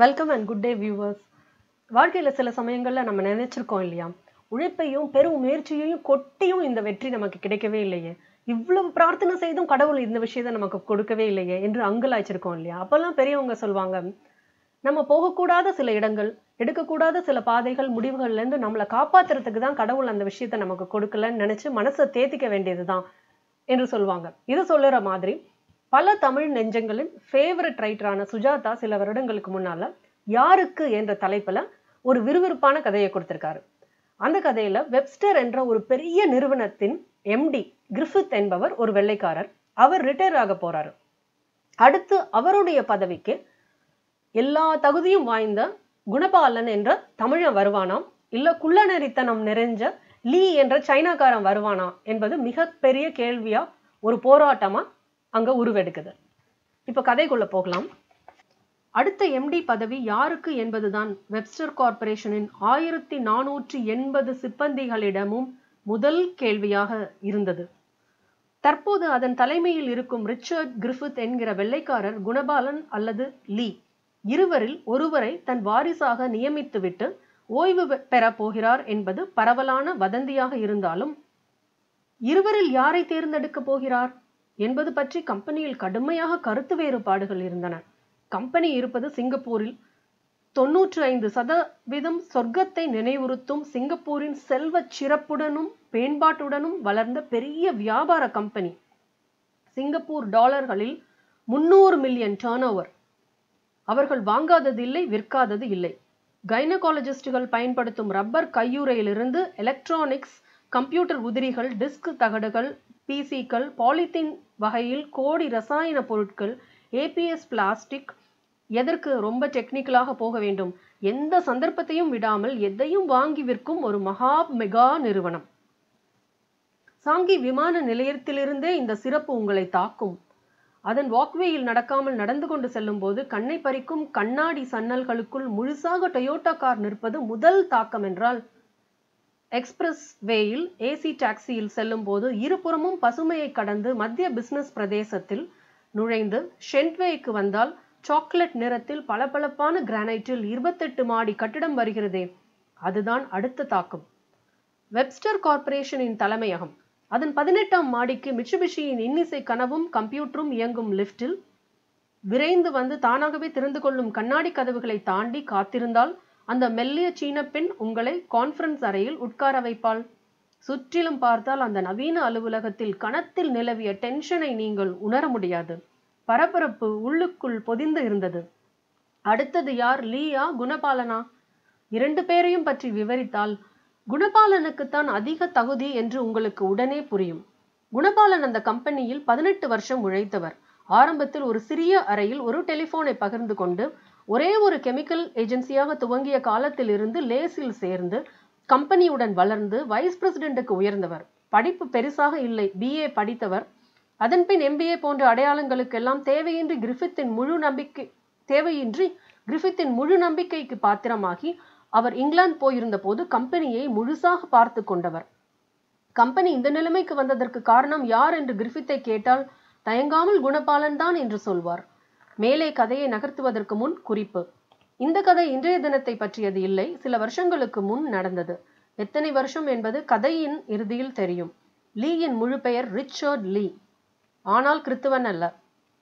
welcome and good day viewers வாழ்க்கையில் சில சமயங்களில் நம்ம நினைச்சிருக்கோம் இல்லையா உழைப்பையும் பெரும் முயற்சியையும் கொட்டியும் இந்த வெற்றி நமக்கு கிடைக்கவே இல்லையே இவ்வளவு பிரார்த்தனை செய்தும் கடவுள் இந்த விஷயத்தை நமக்கு கொடுக்கவே இல்லையே என்று அங்கலாய்ச்சிருக்கோம் இல்லையா அப்போல்லாம் பெரியவங்க சொல்லுவாங்க நம்ம போகக்கூடாத சில இடங்கள் எடுக்கக்கூடாத சில பாதைகள் முடிவுகள்லேருந்து நம்மளை காப்பாத்துறதுக்கு தான் கடவுள் அந்த விஷயத்தை நமக்கு கொடுக்கலன்னு நினச்சி மனசை தேத்திக்க வேண்டியது தான் என்று சொல்லுவாங்க இது சொல்லுற மாதிரி பல தமிழ் நெஞ்சங்களின் ஃபேவரட் ரைட்டரான சுஜாதா சில வருடங்களுக்கு முன்னால் யாருக்கு என்ற தலைப்பில் ஒரு விறுவிறுப்பான கதையை கொடுத்துருக்காரு அந்த கதையில் வெப்ஸ்டர் என்ற ஒரு பெரிய நிறுவனத்தின் எம்டி கிரிஃபித் என்பவர் ஒரு வெள்ளைக்காரர் அவர் ரிட்டையர் ஆக போகிறாரு அடுத்து அவருடைய பதவிக்கு எல்லா தகுதியும் வாய்ந்த குணபாலன் என்ற தமிழன் வருவானாம் இல்லை குள்ளநெறித்தனம் நிறைஞ்ச லீ என்ற சைனாக்காரன் வருவானா என்பது மிகப்பெரிய கேள்வியாக ஒரு போராட்டமாக அங்கே உருவெடுக்குது இப்போ கதைக்குள்ளே போகலாம் அடுத்த எம்டி பதவி யாருக்கு என்பதுதான் வெப்ஸ்டர் கார்பரேஷனின் ஆயிரத்தி நானூற்றி எண்பது சிப்பந்திகளிடமும் முதல் கேள்வியாக இருந்தது தற்போது அதன் தலைமையில் இருக்கும் ரிச்சர்ட் கிரிஃபித் என்கிற வெள்ளைக்காரர் குணபாலன் அல்லது லீ இருவரில் ஒருவரை தன் வாரிசாக நியமித்துவிட்டு ஓய்வு பெற போகிறார் என்பது பரவலான வதந்தியாக இருந்தாலும் இருவரில் யாரை தேர்ந்தெடுக்க போகிறார் என்பது பற்றி கம்பெனியில் கடுமையாக கருத்து வேறுபாடுகள் இருந்தன கம்பெனி இருப்பது சிங்கப்பூரில் தொன்னூற்று ஐந்து சதவீதம் சொர்க்கத்தை நினைவுறுத்தும் சிங்கப்பூரின் செல்வ சிறப்புடனும் பேண்பாட்டுடனும் வளர்ந்த பெரிய வியாபார கம்பெனி சிங்கப்பூர் டாலர்களில் முன்னூறு மில்லியன் டேர்ன் ஓவர் அவர்கள் வாங்காதது இல்லை விற்காதது இல்லை கைனகாலஜிஸ்டுகள் பயன்படுத்தும் ரப்பர் கையுறையிலிருந்து எலக்ட்ரானிக்ஸ் கம்ப்யூட்டர் உதிரிகள் டிஸ்க் தகடுகள் பிசிக்கள் பாலித்தீன் வகையில் கோடி ரசாயன பொருட்கள் ஏபிஎஸ் பிளாஸ்டிக் எதற்கு ரொம்ப டெக்னிக்கலாக போக வேண்டும் எந்த சந்தர்ப்பத்தையும் விடாமல் எதையும் வாங்கி விற்கும் ஒரு மகா மெகா நிறுவனம் சாங்கி விமான நிலையத்திலிருந்தே இந்த சிறப்பு உங்களை தாக்கும் அதன் வாக்வேயில் நடக்காமல் நடந்து கொண்டு செல்லும் போது கண்ணை பறிக்கும் கண்ணாடி சன்னல்களுக்குள் முழுசாக டொயோட்டா கார் நிற்பது முதல் தாக்கம் என்றால் எக்ஸ்பிரஸ் வேயில் ஏசி டாக்ஸியில் செல்லும் போது இருபுறமும் பசுமையை கடந்து மத்திய பிசினஸ் பிரதேசத்தில் நுழைந்து ஷென்ட்வேக்கு வந்தால் சாக்லேட் நிறத்தில் பளபளப்பான கிரானைட்டில் இருபத்தெட்டு மாடி கட்டிடம் வருகிறதே அதுதான் அடுத்த தாக்கம் வெப்ஸ்டர் கார்ப்பரேஷனின் தலைமையகம் அதன் பதினெட்டாம் மாடிக்கு மிச்சுபிஷியின் இன்னிசை கனவும் கம்ப்யூட்டரும் இயங்கும் லிப்டில் விரைந்து வந்து தானாகவே திறந்து கொள்ளும் கண்ணாடி கதவுகளை தாண்டி காத்திருந்தால் அந்த மெல்லிய சீன பெண் உங்களை கான்பரன்ஸ் அறையில் உட்கார வைப்பாள் சுற்றிலும் பார்த்தால் அந்த நவீன அலுவலகத்தில் கணத்தில் நிலவிய டென்ஷனை நீங்கள் உணர முடியாது பரபரப்பு உள்ளுக்குள் பொதிந்து இருந்தது அடுத்தது யார் லீயா குணபாலனா இரண்டு பேரையும் பற்றி விவரித்தால் குணபாலனுக்குத்தான் அதிக தகுதி என்று உங்களுக்கு உடனே புரியும் குணபாலன் அந்த கம்பெனியில் பதினெட்டு வருஷம் உழைத்தவர் ஆரம்பத்தில் ஒரு சிறிய அறையில் ஒரு டெலிபோனை பகிர்ந்து கொண்டு ஒரே ஒரு கெமிக்கல் ஏஜென்சியாக துவங்கிய காலத்தில் இருந்து லேசில் சேர்ந்து கம்பெனியுடன் வளர்ந்து வைஸ் பிரசிடென்ட்டுக்கு உயர்ந்தவர் படிப்பு பெருசாக இல்லை பிஏ படித்தவர் அதன்பின் எம்பிஏ போன்ற அடையாளங்களுக்கெல்லாம் தேவையின்றி கிரிஃபித்தின் முழு நம்பிக்கை தேவையின்றி கிரிஃபித்தின் முழு நம்பிக்கைக்கு பாத்திரமாகி அவர் இங்கிலாந்து போயிருந்த போது கம்பெனியை முழுசாக பார்த்து கொண்டவர் கம்பெனி இந்த நிலைமைக்கு வந்ததற்கு காரணம் யார் என்று கிரிஃபித்தை கேட்டால் தயங்காமல் குணபாலன் தான் என்று சொல்வார் மேலே கதையை நகர்த்துவதற்கு முன் குறிப்பு இந்த கதை இன்றைய தினத்தை பற்றியது இல்லை சில வருஷங்களுக்கு முன் நடந்தது எத்தனை வருஷம் என்பது கதையின் இறுதியில் தெரியும் லீயின் முழு பெயர் ரிச்சர்ட் லீ ஆனால் கிறித்துவன் அல்ல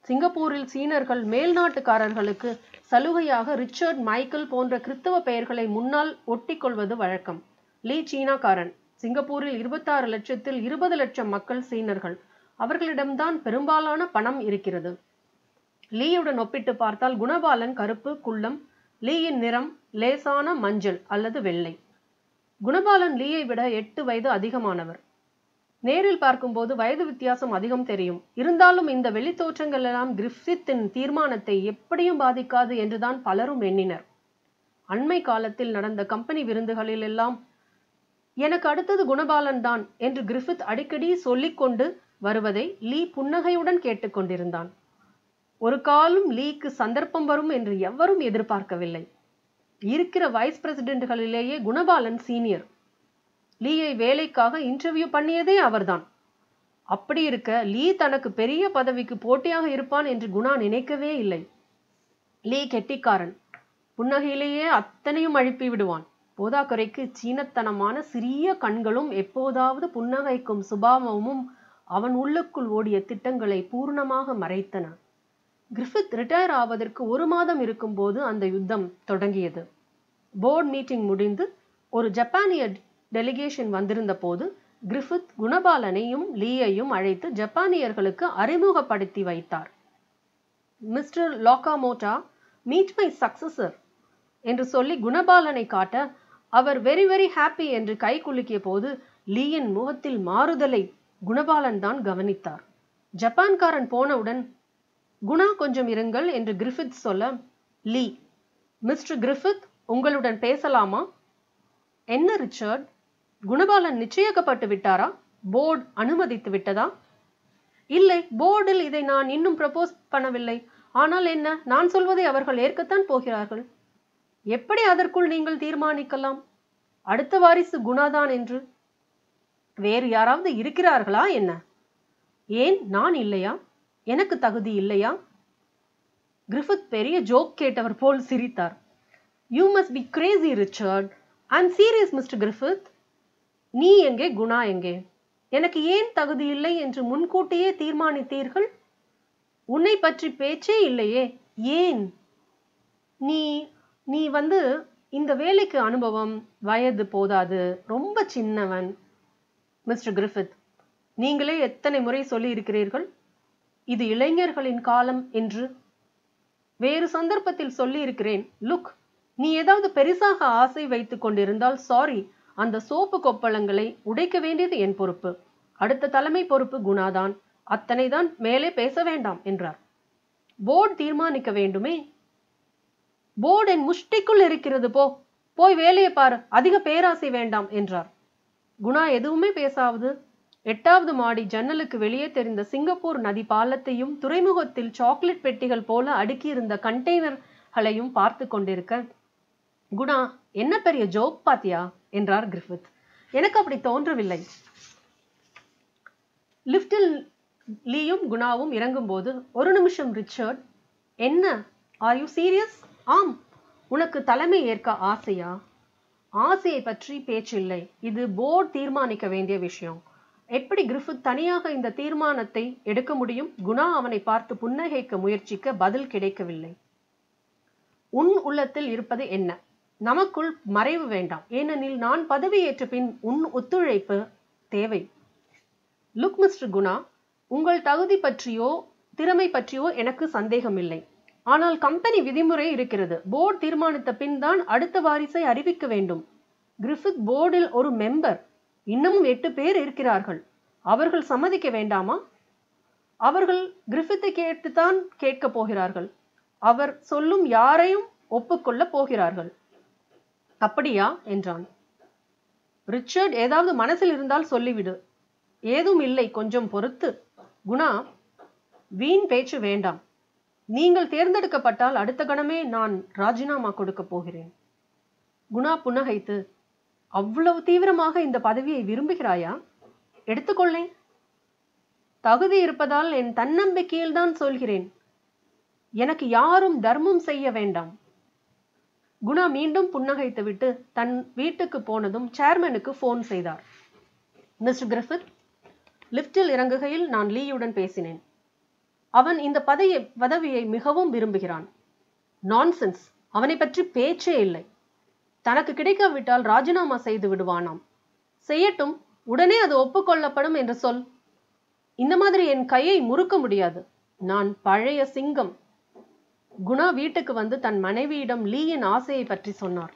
சிங்கப்பூரில் சீனர்கள் மேல்நாட்டுக்காரர்களுக்கு சலுகையாக ரிச்சர்ட் மைக்கேல் போன்ற கிறித்தவ பெயர்களை முன்னால் ஒட்டிக்கொள்வது வழக்கம் லீ சீனாக்காரன் சிங்கப்பூரில் இருபத்தாறு லட்சத்தில் இருபது லட்சம் மக்கள் சீனர்கள் அவர்களிடம்தான் பெரும்பாலான பணம் இருக்கிறது லீயுடன் ஒப்பிட்டு பார்த்தால் குணபாலன் கருப்பு குள்ளம் லீயின் நிறம் லேசான மஞ்சள் அல்லது வெள்ளை குணபாலன் லீயை விட எட்டு வயது அதிகமானவர் நேரில் பார்க்கும்போது வயது வித்தியாசம் அதிகம் தெரியும் இருந்தாலும் இந்த வெளித்தோற்றங்கள் எல்லாம் கிரிஃபித்தின் தீர்மானத்தை எப்படியும் பாதிக்காது என்றுதான் பலரும் எண்ணினர் அண்மை காலத்தில் நடந்த கம்பெனி விருந்துகளில் எல்லாம் எனக்கு அடுத்தது குணபாலன் தான் என்று கிரிஃபித் அடிக்கடி சொல்லிக்கொண்டு வருவதை லீ புன்னகையுடன் கேட்டுக்கொண்டிருந்தான் ஒரு காலும் லீக்கு சந்தர்ப்பம் வரும் என்று எவரும் எதிர்பார்க்கவில்லை இருக்கிற வைஸ் பிரசிடென்ட்களிலேயே குணபாலன் சீனியர் லீயை வேலைக்காக இன்டர்வியூ பண்ணியதே அவர்தான் அப்படி இருக்க லீ தனக்கு பெரிய பதவிக்கு போட்டியாக இருப்பான் என்று குணா நினைக்கவே இல்லை லீ கெட்டிக்காரன் புன்னகையிலேயே அத்தனையும் அழுப்பி விடுவான் போதாக்குறைக்கு சீனத்தனமான சிறிய கண்களும் எப்போதாவது புன்னகைக்கும் சுபாவமும் அவன் உள்ளுக்குள் ஓடிய திட்டங்களை பூர்ணமாக மறைத்தன கிரிஃபித் ரிட்டையர் ஆவதற்கு ஒரு மாதம் இருக்கும்போது அந்த யுத்தம் தொடங்கியது போர்டு மீட்டிங் முடிந்து ஒரு ஜப்பானிய டெலிகேஷன் வந்திருந்த போது கிரிஃபித் குணபாலனையும் லீயையும் அழைத்து ஜப்பானியர்களுக்கு அறிமுகப்படுத்தி வைத்தார் மிஸ்டர் லாகாமோட்டா மீட் மை சக்சஸர் என்று சொல்லி குணபாலனை காட்ட அவர் வெரி வெரி ஹாப்பி என்று கை குலுக்கிய போது லீயின் முகத்தில் மாறுதலை குணபாலன் தான் கவனித்தார் ஜப்பான்காரன் போனவுடன் குணா கொஞ்சம் இருங்கள் என்று கிரிஃபித் சொல்ல லீ மிஸ்டர் கிரிஃபித் உங்களுடன் பேசலாமா என்ன ரிச்சர்ட் குணபாலன் நிச்சயிக்கப்பட்டு விட்டாரா போர்டு அனுமதித்து விட்டதா இல்லை போர்டில் இதை நான் இன்னும் ப்ரப்போஸ் பண்ணவில்லை ஆனால் என்ன நான் சொல்வதை அவர்கள் ஏற்கத்தான் போகிறார்கள் எப்படி அதற்குள் நீங்கள் தீர்மானிக்கலாம் அடுத்த வாரிசு குணாதான் என்று வேறு யாராவது இருக்கிறார்களா என்ன ஏன் நான் இல்லையா எனக்கு தகுதி இல்லையா கிரிஃபித் பெரிய ஜோக் கேட்டவர் போல் சிரித்தார் you must be crazy Richard I am serious mister Griffith நீ எங்கே குணா எங்கே எனக்கு ஏன் தகுதி இல்லை என்று முன்கூட்டியே தீர்மானித்தீர்கள் உன்னை பற்றி பேச்சே இல்லையே ஏன் நீ நீ வந்து இந்த வேலைக்கு அனுபவம் வயது போதாது ரொம்ப சின்னவன் மிஸ்டர் கிரிஃபித் நீங்களே எத்தனை முறை சொல்லி இருக்கிறீர்கள் இது இளைஞர்களின் காலம் என்று வேறு சந்தர்ப்பத்தில் சொல்லி இருக்கிறேன் லுக் நீ ஏதாவது பெரிசாக ஆசை வைத்து கொண்டிருந்தால் சாரி அந்த சோப்பு கொப்பளங்களை உடைக்க வேண்டியது என் பொறுப்பு அடுத்த தலைமை பொறுப்பு குணாதான் அத்தனை தான் மேலே பேச வேண்டாம் என்றார் போர்டு தீர்மானிக்க வேண்டுமே போர்டு என் முஷ்டிக்குள் இருக்கிறது போ போய் வேலையை பாரு அதிக பேராசை வேண்டாம் என்றார் குணா எதுவுமே பேசாவது எட்டாவது மாடி ஜன்னலுக்கு வெளியே தெரிந்த சிங்கப்பூர் நதி பாலத்தையும் துறைமுகத்தில் சாக்லேட் பெட்டிகள் போல அடுக்கியிருந்த கண்டெய்னர்களையும் பார்த்து கொண்டிருக்க குணா என்ன பெரிய ஜோக் பாத்தியா என்றார் கிரிஃபித் எனக்கு அப்படி தோன்றவில்லை லிப்டில் லீயும் குணாவும் இறங்கும்போது ஒரு நிமிஷம் ரிச்சர்ட் என்ன ஆர் யூ சீரியஸ் ஆம் உனக்கு தலைமை ஏற்க ஆசையா ஆசையை பற்றி பேச்சில்லை இது போர்டு தீர்மானிக்க வேண்டிய விஷயம் எப்படி கிரிஃபித் தனியாக இந்த தீர்மானத்தை எடுக்க முடியும் குணா அவனை பார்த்து புன்னகைக்க முயற்சிக்க பதில் கிடைக்கவில்லை உன் உள்ளத்தில் இருப்பது என்ன நமக்குள் மறைவு வேண்டாம் ஏனெனில் நான் பதவியேற்ற பின் உன் ஒத்துழைப்பு தேவை லுக் மிஸ்டர் குணா உங்கள் தகுதி பற்றியோ திறமை பற்றியோ எனக்கு சந்தேகம் இல்லை ஆனால் கம்பெனி விதிமுறை இருக்கிறது போர்டு தீர்மானித்த பின் தான் அடுத்த வாரிசை அறிவிக்க வேண்டும் கிரிஃபித் போர்டில் ஒரு மெம்பர் இன்னமும் எட்டு பேர் இருக்கிறார்கள் அவர்கள் சம்மதிக்க வேண்டாமா அவர்கள் கிரிஃபித்தை கேட்டுத்தான் கேட்க போகிறார்கள் அவர் சொல்லும் யாரையும் ஒப்புக்கொள்ள போகிறார்கள் அப்படியா என்றான் ரிச்சர்ட் ஏதாவது மனசில் இருந்தால் சொல்லிவிடு ஏதும் இல்லை கொஞ்சம் பொறுத்து குணா வீண் பேச்சு வேண்டாம் நீங்கள் தேர்ந்தெடுக்கப்பட்டால் அடுத்த கணமே நான் ராஜினாமா கொடுக்க போகிறேன் குணா புன்னகைத்து அவ்வளவு தீவிரமாக இந்த பதவியை விரும்புகிறாயா எடுத்துக்கொள்ளேன் தகுதி இருப்பதால் என் தன்னம்பிக்கையில் தான் சொல்கிறேன் எனக்கு யாரும் தர்மம் செய்ய வேண்டாம் குணா மீண்டும் புன்னகைத்துவிட்டு தன் வீட்டுக்கு போனதும் சேர்மனுக்கு ஃபோன் செய்தார் மிஸ்டர் கிரிஃபித் லிப்டில் இறங்குகையில் நான் லீயுடன் பேசினேன் அவன் இந்த பதவியை பதவியை மிகவும் விரும்புகிறான் நான்சென்ஸ் அவனை பற்றி பேச்சே இல்லை தனக்கு கிடைக்காவிட்டால் ராஜினாமா செய்து விடுவானாம் செய்யட்டும் உடனே அது ஒப்புக்கொள்ளப்படும் என்று சொல் இந்த மாதிரி என் கையை முறுக்க முடியாது நான் பழைய சிங்கம் குணா வீட்டுக்கு வந்து தன் மனைவியிடம் லீயின் ஆசையை பற்றி சொன்னார்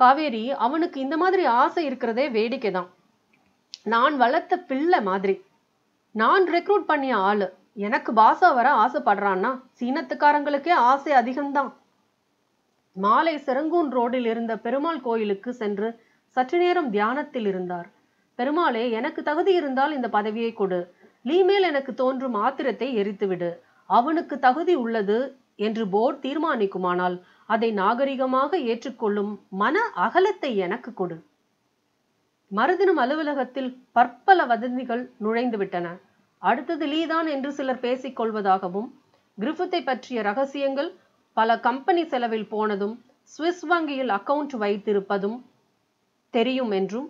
காவேரி அவனுக்கு இந்த மாதிரி ஆசை இருக்கிறதே வேடிக்கை தான் நான் வளர்த்த பிள்ளை மாதிரி நான் ரெக்ரூட் பண்ணிய ஆளு எனக்கு பாசா வர ஆசைப்படுறான்னா சீனத்துக்காரங்களுக்கே ஆசை அதிகம்தான் மாலை செருங்கூன் ரோடில் இருந்த பெருமாள் கோயிலுக்கு சென்று சற்று நேரம் தியானத்தில் இருந்தார் பெருமாளே எனக்கு தகுதி இருந்தால் இந்த பதவியை கொடு நீ மேல் எனக்கு தோன்றும் ஆத்திரத்தை எரித்துவிடு அவனுக்கு தகுதி உள்ளது என்று போர்டு தீர்மானிக்குமானால் அதை நாகரிகமாக ஏற்றுக்கொள்ளும் மன அகலத்தை எனக்கு கொடு மறுதினம் அலுவலகத்தில் பற்பல வதந்திகள் நுழைந்துவிட்டன அடுத்தது லீதான் என்று சிலர் பேசிக் கொள்வதாகவும் கிரிஃபத்தை பற்றிய ரகசியங்கள் பல கம்பெனி செலவில் போனதும் சுவிஸ் வங்கியில் அக்கவுண்ட் வைத்திருப்பதும் தெரியும் என்றும்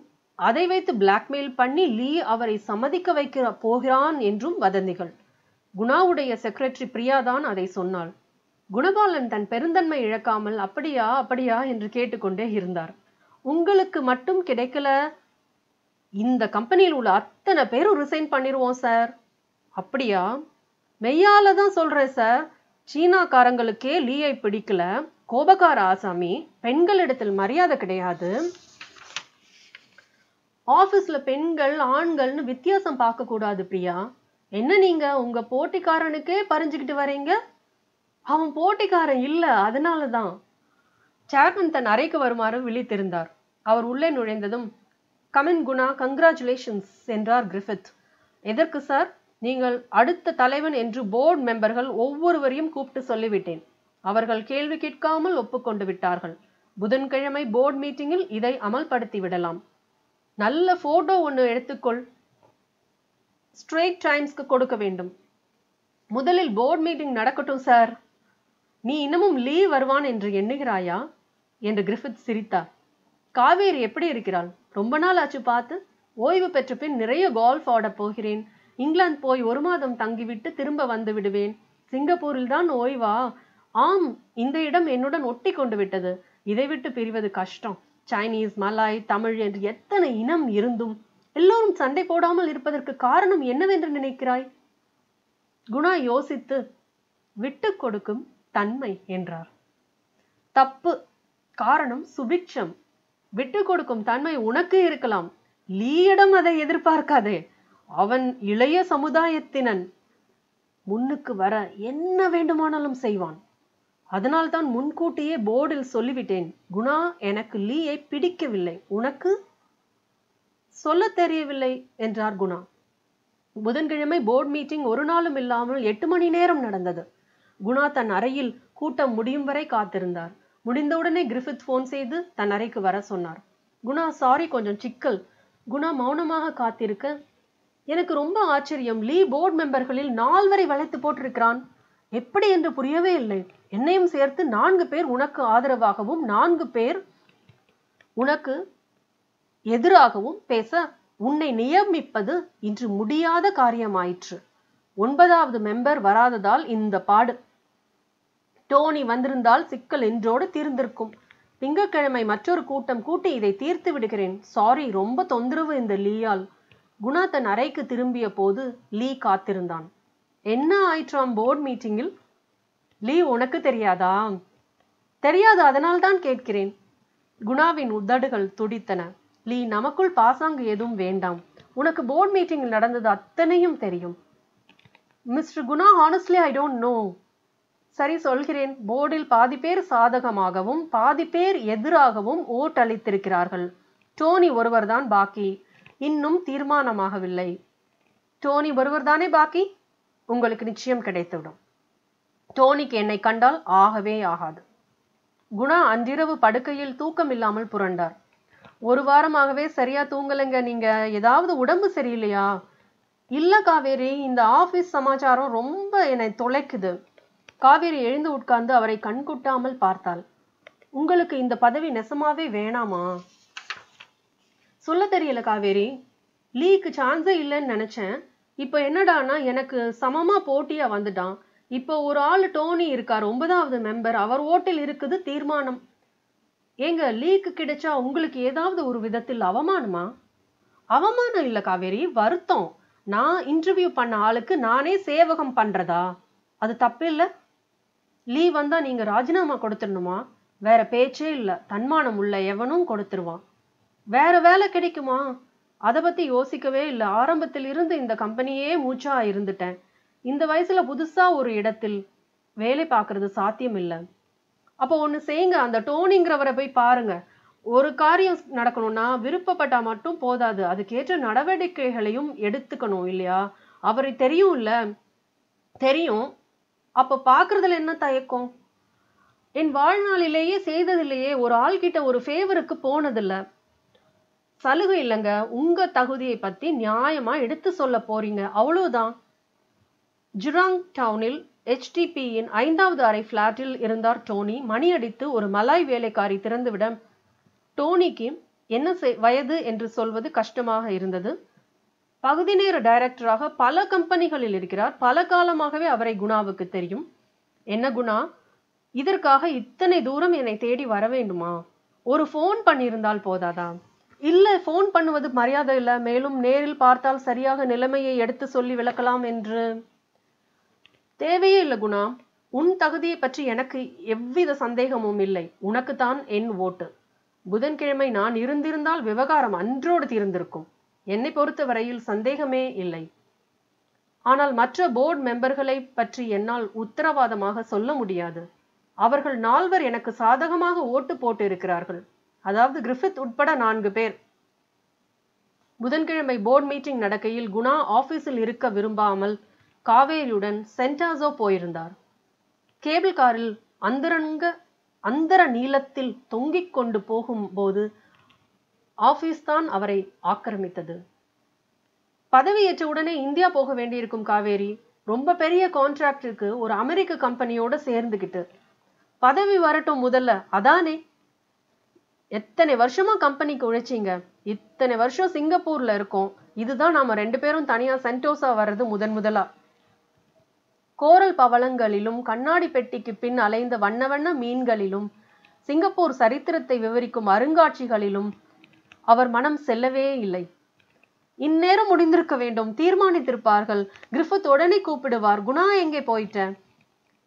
அதை வைத்து பிளாக்மெயில் பண்ணி லீ அவரை சம்மதிக்க வைக்க போகிறான் என்றும் வதந்திகள் குணாவுடைய செக்ரட்டரி பிரியா தான் அதை சொன்னாள் குணபாலன் தன் பெருந்தன்மை இழக்காமல் அப்படியா அப்படியா என்று கேட்டுக்கொண்டே இருந்தார் உங்களுக்கு மட்டும் கிடைக்கல இந்த கம்பெனியில் உள்ள அத்தனை பேரும் ரிசைன் பண்ணிடுவோம் சார் அப்படியா மெய்யால தான் சொல்கிறேன் சார் சீனாக்காரங்களுக்கே லீயை பிடிக்கல கோபக்கார ஆசாமி பெண்களிடத்தில் மரியாதை கிடையாது ஆஃபீஸில் பெண்கள் ஆண்கள்னு வித்தியாசம் பார்க்கக்கூடாது பிரியா என்ன நீங்கள் உங்கள் போட்டிக்காரனுக்கே பறிஞ்சுக்கிட்டு வரீங்க அவன் போட்டிக்காரன் இல்லை அதனால தான் சேர்மன் தன் அறைக்கு வருமாறு விழித்திருந்தார் அவர் உள்ளே நுழைந்ததும் கமின் குணா கங்க்ராச்சுலேஷன்ஸ் என்றார் கிரிஃபித் எதற்கு சார் நீங்கள் அடுத்த தலைவன் என்று போர்டு மெம்பர்கள் ஒவ்வொருவரையும் கூப்பிட்டு சொல்லிவிட்டேன் அவர்கள் கேள்வி கேட்காமல் ஒப்புக்கொண்டு விட்டார்கள் புதன்கிழமை போர்டு மீட்டிங்கில் இதை அமல்படுத்தி விடலாம் நல்ல போட்டோ ஒன்று எடுத்துக்கொள் ஸ்ட்ரெயிட் டைம்ஸ்க்கு கொடுக்க வேண்டும் முதலில் போர்டு மீட்டிங் நடக்கட்டும் சார் நீ இன்னமும் லீவ் வருவான் என்று எண்ணுகிறாயா என்று கிரிஃபித் சிரித்தார் காவேரி எப்படி இருக்கிறாள் ரொம்ப நாள் ஆச்சு பார்த்து ஓய்வு பெற்ற பின் நிறைய கோல்ஃப் ஆட போகிறேன் இங்கிலாந்து போய் ஒரு மாதம் தங்கிவிட்டு திரும்ப வந்து விடுவேன் சிங்கப்பூரில் தான் ஓய்வா ஆம் இந்த இடம் என்னுடன் ஒட்டி கொண்டு விட்டது இதை விட்டு பிரிவது கஷ்டம் சைனீஸ் மலாய் தமிழ் என்று எத்தனை இனம் இருந்தும் எல்லோரும் சண்டை போடாமல் இருப்பதற்கு காரணம் என்னவென்று நினைக்கிறாய் குணா யோசித்து விட்டு கொடுக்கும் தன்மை என்றார் தப்பு காரணம் சுபிக்ஷம் விட்டு கொடுக்கும் தன்மை உனக்கு இருக்கலாம் லீயிடம் அதை எதிர்பார்க்காதே அவன் இளைய சமுதாயத்தினன் முன்னுக்கு வர என்ன வேண்டுமானாலும் செய்வான் அதனால்தான் முன்கூட்டியே போர்டில் சொல்லிவிட்டேன் குணா எனக்கு லீயை பிடிக்கவில்லை உனக்கு சொல்ல தெரியவில்லை என்றார் குணா புதன்கிழமை போர்டு மீட்டிங் ஒரு நாளும் இல்லாமல் எட்டு மணி நேரம் நடந்தது குணா தன் அறையில் கூட்டம் முடியும் வரை காத்திருந்தார் முடிந்தவுடனே கிரிஃபித் ஃபோன் செய்து தன் அறைக்கு வர சொன்னார் குணா சாரி கொஞ்சம் சிக்கல் குணா மௌனமாக காத்திருக்க எனக்கு ரொம்ப ஆச்சரியம் லீ போர்டு மெம்பர்களில் நால்வரை வளைத்து போட்டிருக்கிறான் எப்படி என்று புரியவே இல்லை என்னையும் சேர்த்து நான்கு பேர் உனக்கு ஆதரவாகவும் நான்கு பேர் உனக்கு எதிராகவும் பேச உன்னை நியமிப்பது இன்று முடியாத காரியமாயிற்று ஒன்பதாவது மெம்பர் வராததால் இந்த பாடு டோனி வந்திருந்தால் சிக்கல் என்றோடு தீர்ந்திருக்கும் திங்கக்கிழமை மற்றொரு கூட்டம் கூட்டி இதை தீர்த்து விடுகிறேன் சாரி ரொம்ப தொந்தரவு இந்த லீயால் குணா தன் அறைக்கு திரும்பிய போது லீ காத்திருந்தான் என்ன ஆயிற்றாம் போர்டு மீட்டிங்கில் லீ உனக்கு தெரியாதா தெரியாது அதனால்தான் கேட்கிறேன் குணாவின் உதடுகள் துடித்தன லீ நமக்குள் பாசாங்கு எதுவும் வேண்டாம் உனக்கு போர்டு மீட்டிங்கில் நடந்தது அத்தனையும் தெரியும் mister Guna honestly I don't know சரி சொல்கிறேன் போர்டில் பாதி பேர் சாதகமாகவும் பாதி பேர் எதிராகவும் ஓட்டளித்திருக்கிறார்கள் டோனி ஒருவர்தான் பாக்கி இன்னும் தீர்மானமாகவில்லை டோனி ஒருவர் தானே பாக்கி உங்களுக்கு நிச்சயம் கிடைத்துவிடும் டோனிக்கு என்னை கண்டால் ஆகவே ஆகாது குணா அன்றிரவு படுக்கையில் தூக்கம் இல்லாமல் புரண்டார் ஒரு வாரமாகவே சரியா தூங்கலைங்க நீங்க ஏதாவது உடம்பு சரியில்லையா இல்ல காவேரி இந்த ஆபீஸ் சமாச்சாரம் ரொம்ப என்னை தொலைக்குது காவேரி எழுந்து உட்கார்ந்து அவரை கண்கூட்டாமல் பார்த்தாள் உங்களுக்கு இந்த பதவி நெசமாவே வேணாமா சொல்ல தெரியல காவேரி லீக்கு சான்ஸே இல்லைன்னு நினைச்சேன் இப்போ என்னடானா எனக்கு சமமா போட்டியா வந்துட்டான் இப்போ ஒரு ஆள் டோனி இருக்கார் ஒன்பதாவது மெம்பர் அவர் ஓட்டில் இருக்குது தீர்மானம் ஏங்க லீக்கு கிடைச்சா உங்களுக்கு ஏதாவது ஒரு விதத்தில் அவமானமா அவமானம் இல்லை காவேரி வருத்தம் நான் இன்டர்வியூ பண்ண ஆளுக்கு நானே சேவகம் பண்றதா அது தப்பு இல்லை லீவ் வந்தா நீங்க ராஜினாமா கொடுத்துடணுமா வேற பேச்சே இல்லை தன்மானம் உள்ள எவனும் கொடுத்துருவான் வேற வேலை கிடைக்குமா அதை பத்தி யோசிக்கவே இல்லை ஆரம்பத்தில் இருந்து இந்த கம்பெனியே மூச்சா இருந்துட்டேன் இந்த வயசுல புதுசா ஒரு இடத்தில் வேலை பார்க்கறது சாத்தியம் இல்லை அப்போ ஒன்று செய்யுங்க அந்த டோனிங்கிறவரை போய் பாருங்க ஒரு காரியம் நடக்கணும்னா விருப்பப்பட்டா மட்டும் போதாது அதுக்கேற்ற நடவடிக்கைகளையும் எடுத்துக்கணும் இல்லையா அவரை தெரியும் இல்ல தெரியும் அப்ப பாக்குறதுல என்ன தயக்கம் என் வாழ்நாளிலேயே செய்ததில்லையே ஒரு ஆள்கிட்ட ஒரு ஃபேவருக்கு போனதில்லை சலுகை இல்லைங்க உங்க தகுதியை பத்தி நியாயமா எடுத்து சொல்ல போறீங்க அவ்வளவுதான் ஜுராங் டவுனில் ஹெச்டிபியின் ஐந்தாவது அறை ஃப்ளாட்டில் இருந்தார் டோனி மணியடித்து ஒரு மலாய் வேலைக்காரி திறந்துவிட டோனிக்கு என்ன வயது என்று சொல்வது கஷ்டமாக இருந்தது பகுதி நேர டைரக்டராக பல கம்பெனிகளில் இருக்கிறார் பல காலமாகவே அவரை குணாவுக்கு தெரியும் என்ன குணா இதற்காக இத்தனை தூரம் என்னை தேடி வர வேண்டுமா ஒரு ஃபோன் பண்ணியிருந்தால் போதாதா இல்லை ஃபோன் பண்ணுவது மரியாதை இல்லை மேலும் நேரில் பார்த்தால் சரியாக நிலைமையை எடுத்து சொல்லி விளக்கலாம் என்று தேவையே இல்லை குணா உன் தகுதியை பற்றி எனக்கு எவ்வித சந்தேகமும் இல்லை உனக்குத்தான் என் ஓட்டு புதன்கிழமை நான் இருந்திருந்தால் விவகாரம் அன்றோடு தீர்ந்திருக்கும் என்னை பொறுத்தவரையில் சந்தேகமே இல்லை ஆனால் மற்ற போர்டு மெம்பர்களை பற்றி என்னால் உத்தரவாதமாக சொல்ல முடியாது அவர்கள் நால்வர் எனக்கு சாதகமாக ஓட்டு போட்டிருக்கிறார்கள் அதாவது கிரிஃபித் உட்பட நான்கு பேர் புதன்கிழமை போர்டு மீட்டிங் நடக்கையில் குணா ஆபீஸில் இருக்க விரும்பாமல் காவேரியுடன் சென்டாசோ போயிருந்தார் கேபிள் காரில் அந்தரங்க அந்தர நீளத்தில் தொங்கிக் கொண்டு போகும்போது ஆபீஸ் தான் அவரை ஆக்கிரமித்தது பதவியேற்ற உடனே இந்தியா போக வேண்டியிருக்கும் காவேரி ரொம்ப பெரிய கான்ட்ராக்டுக்கு ஒரு அமெரிக்க கம்பெனியோட சேர்ந்துகிட்டு பதவி வரட்டும் முதல்ல அதானே எத்தனை வருஷமா கம்பெனிக்கு உழைச்சிங்க இத்தனை வருஷம் சிங்கப்பூர்ல இருக்கோம் இதுதான் நாம ரெண்டு பேரும் தனியா சென்டோசா வர்றது முதன் முதலா கோரல் பவளங்களிலும் கண்ணாடி பெட்டிக்கு பின் அலைந்த வண்ண வண்ண மீன்களிலும் சிங்கப்பூர் சரித்திரத்தை விவரிக்கும் அருங்காட்சிகளிலும் அவர் மனம் செல்லவே இல்லை இந்நேரம் முடிந்திருக்க வேண்டும் தீர்மானித்திருப்பார்கள் கிரிஃபத் உடனே கூப்பிடுவார் குணா எங்கே போயிட்ட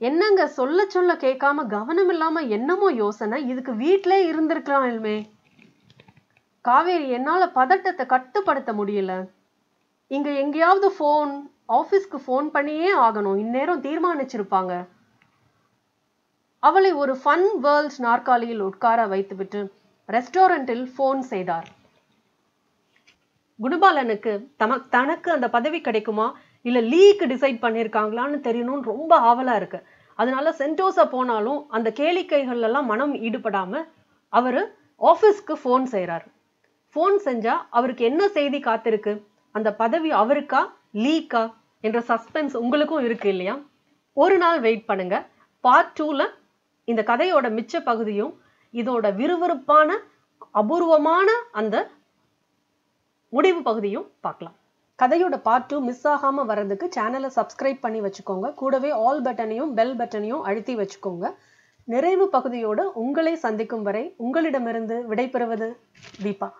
என்னங்க சொல்ல சொல்ல கேட்காம கவனம் இல்லாம என்னமோ யோசனை இதுக்கு வீட்டிலே இருந்திருக்கலாமே காவேரி என்னால பதட்டத்தை கட்டுப்படுத்த முடியல இங்க எங்கேயாவது போன் ஆபீஸ்க்கு போன் பண்ணியே ஆகணும் இந்நேரம் தீர்மானிச்சிருப்பாங்க அவளை ஒரு ஃபன் வேர்ல்ட் நாற்காலியில் உட்கார வைத்துவிட்டு ரெஸ்டாரண்டில் போன் செய்தார் குணபாலனுக்கு தமக் தனக்கு அந்த பதவி கிடைக்குமா இல்லை லீக்கு டிசைட் பண்ணியிருக்காங்களான்னு தெரியணும்னு ரொம்ப ஆவலாக இருக்குது அதனால சென்டோஸா போனாலும் அந்த எல்லாம் மனம் ஈடுபடாமல் அவர் ஆஃபீஸ்க்கு ஃபோன் செய்கிறார் ஃபோன் செஞ்சால் அவருக்கு என்ன செய்தி காத்திருக்கு அந்த பதவி அவருக்கா லீக்கா என்ற சஸ்பென்ஸ் உங்களுக்கும் இருக்கு இல்லையா ஒரு நாள் வெயிட் பண்ணுங்க பார்ட் டூவில் இந்த கதையோட மிச்ச பகுதியும் இதோட விறுவிறுப்பான அபூர்வமான அந்த முடிவு பகுதியும் பார்க்கலாம் கதையோட பார்ட் டூ மிஸ் ஆகாமல் வர்றதுக்கு சேனலை சப்ஸ்கிரைப் பண்ணி வச்சுக்கோங்க கூடவே ஆல் பட்டனையும் பெல் பட்டனையும் அழுத்தி வச்சுக்கோங்க நிறைவு பகுதியோடு உங்களை சந்திக்கும் வரை உங்களிடமிருந்து விடைபெறுவது தீபா